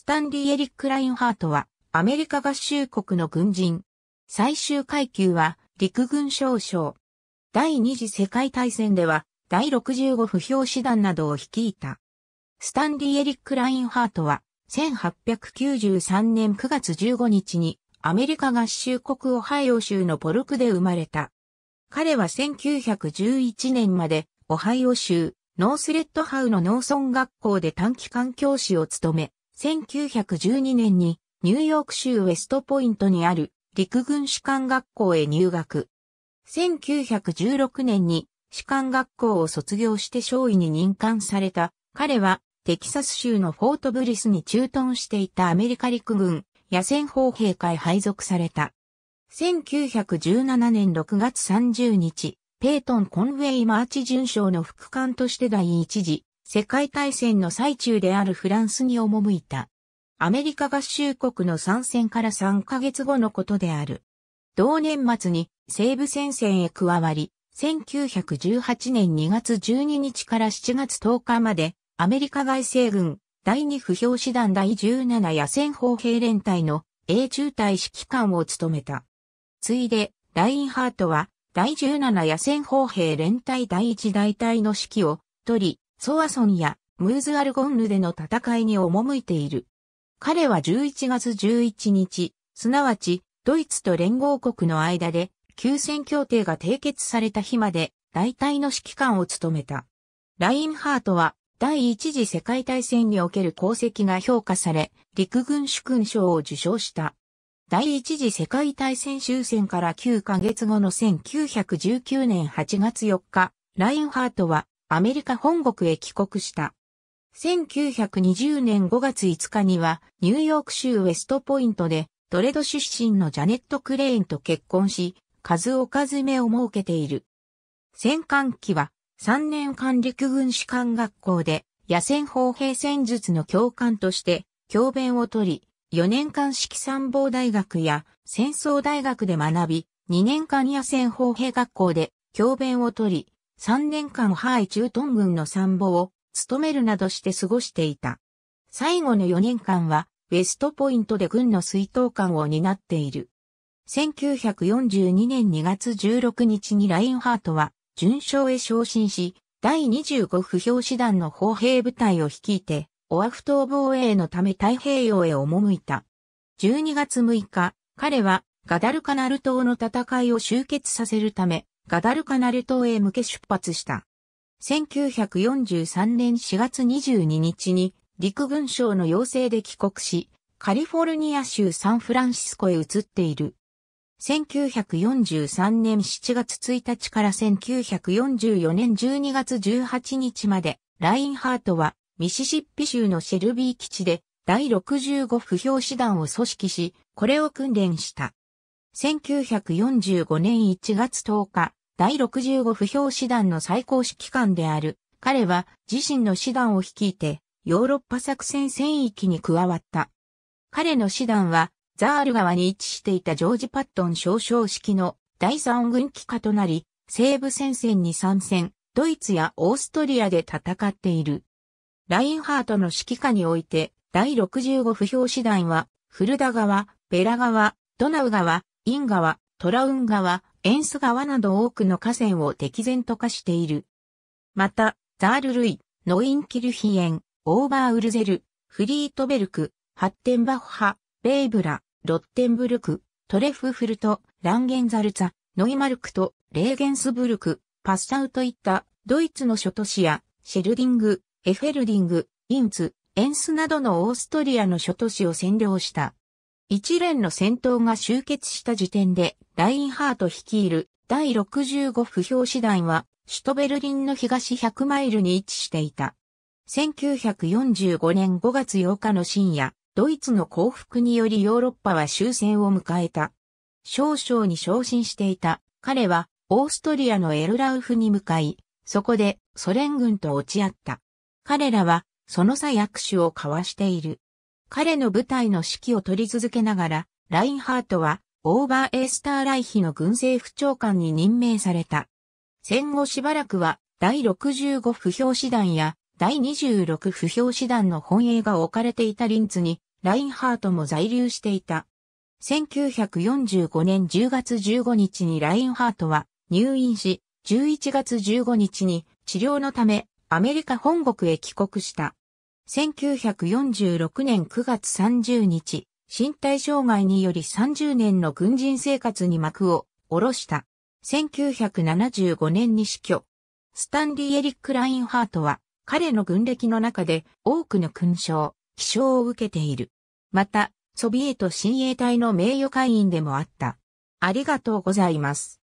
スタンリー・エリック・ラインハートは、アメリカ合衆国の軍人。最終階級は、陸軍少将。第二次世界大戦では、第65不評師団などを率いた。スタンリー・エリック・ラインハートは、1893年9月15日に、アメリカ合衆国オハイオ州のポルクで生まれた。彼は1911年まで、オハイオ州、ノースレッドハウの農村学校で短期間教師を務め、1912年にニューヨーク州ウェストポイントにある陸軍士官学校へ入学。1916年に士官学校を卒業して少尉に任官された彼はテキサス州のフォートブリスに駐屯していたアメリカ陸軍野戦砲兵会配属された。1917年6月30日、ペイトン・コンウェイ・マーチ准将の副官として第一次世界大戦の最中であるフランスに赴いた。アメリカ合衆国の参戦から3ヶ月後のことである。同年末に西部戦線へ加わり、1918年2月12日から7月10日まで、アメリカ外政軍、第2不評師団第17野戦砲兵連隊の英中隊指揮官を務めた。ついで、ラインハートは、第17野戦砲兵連隊第1大隊の指揮を、取り、ソワソンやムーズアルゴンヌでの戦いに赴いている。彼は11月11日、すなわちドイツと連合国の間で休戦協定が締結された日まで大体の指揮官を務めた。ラインハートは第一次世界大戦における功績が評価され、陸軍主勲章を受章した。第一次世界大戦終戦から9ヶ月後の1919年8月4日、ラインハートはアメリカ本国へ帰国した。1920年5月5日には、ニューヨーク州ウェストポイントで、トレド出身のジャネット・クレインと結婚し、数おかずめを設けている。戦艦機は、3年間陸軍士官学校で、野戦砲兵戦術の教官として、教鞭を取り、4年間式参謀大学や戦争大学で学び、2年間野戦砲兵学校で教鞭を取り、3年間ハイ駐屯軍の参謀を務めるなどして過ごしていた。最後の4年間は、ウェストポイントで軍の水頭官を担っている。1942年2月16日にラインハートは、順将へ昇進し、第25不評師団の砲兵部隊を率いて、オアフ島防衛のため太平洋へ赴いた。12月6日、彼はガダルカナル島の戦いを終結させるため、ガダルカナル島へ向け出発した。1943年4月22日に陸軍省の要請で帰国し、カリフォルニア州サンフランシスコへ移っている。1943年7月1日から1944年12月18日まで、ラインハートはミシシッピ州のシェルビー基地で第65不評師団を組織し、これを訓練した。1945年1月10日、第65不評師団の最高指揮官である。彼は自身の師団を率いてヨーロッパ作戦戦域に加わった。彼の師団はザール川に位置していたジョージ・パットン少将式の第三軍機下となり、西部戦線に参戦、ドイツやオーストリアで戦っている。ラインハートの指揮下において、第65不評師団は、フルダ川、ベラ川、ドナウ川、イン川、トラウン川、エンス川など多くの河川を敵前と化している。また、ザール類、ノインキルヒエン、オーバーウルゼル、フリートベルク、ハッテンバッハ、ベイブラ、ロッテンブルク、トレフフルト、ランゲンザルツァ、ノイマルクとレーゲンスブルク、パッサウといったドイツの諸都市やシェルディング、エフェルディング、インツ、エンスなどのオーストリアの諸都市を占領した。一連の戦闘が終結した時点で、ラインハート率いる第65不評師団は、首都ベルリンの東100マイルに位置していた。1945年5月8日の深夜、ドイツの降伏によりヨーロッパは終戦を迎えた。少々に昇進していた彼はオーストリアのエルラウフに向かい、そこでソ連軍と落ち合った。彼らはその差握手を交わしている。彼の部隊の指揮を取り続けながら、ラインハートは、オーバーエースターライヒの軍政府長官に任命された。戦後しばらくは、第65不評師団や、第26不評師団の本営が置かれていたリンツに、ラインハートも在留していた。1945年10月15日にラインハートは入院し、11月15日に治療のためアメリカ本国へ帰国した。1946年9月30日、身体障害により30年の軍人生活に幕を下ろした。1975年に死去。スタンリー・エリック・ラインハートは、彼の軍歴の中で多くの勲章、希章を受けている。また、ソビエト親衛隊の名誉会員でもあった。ありがとうございます。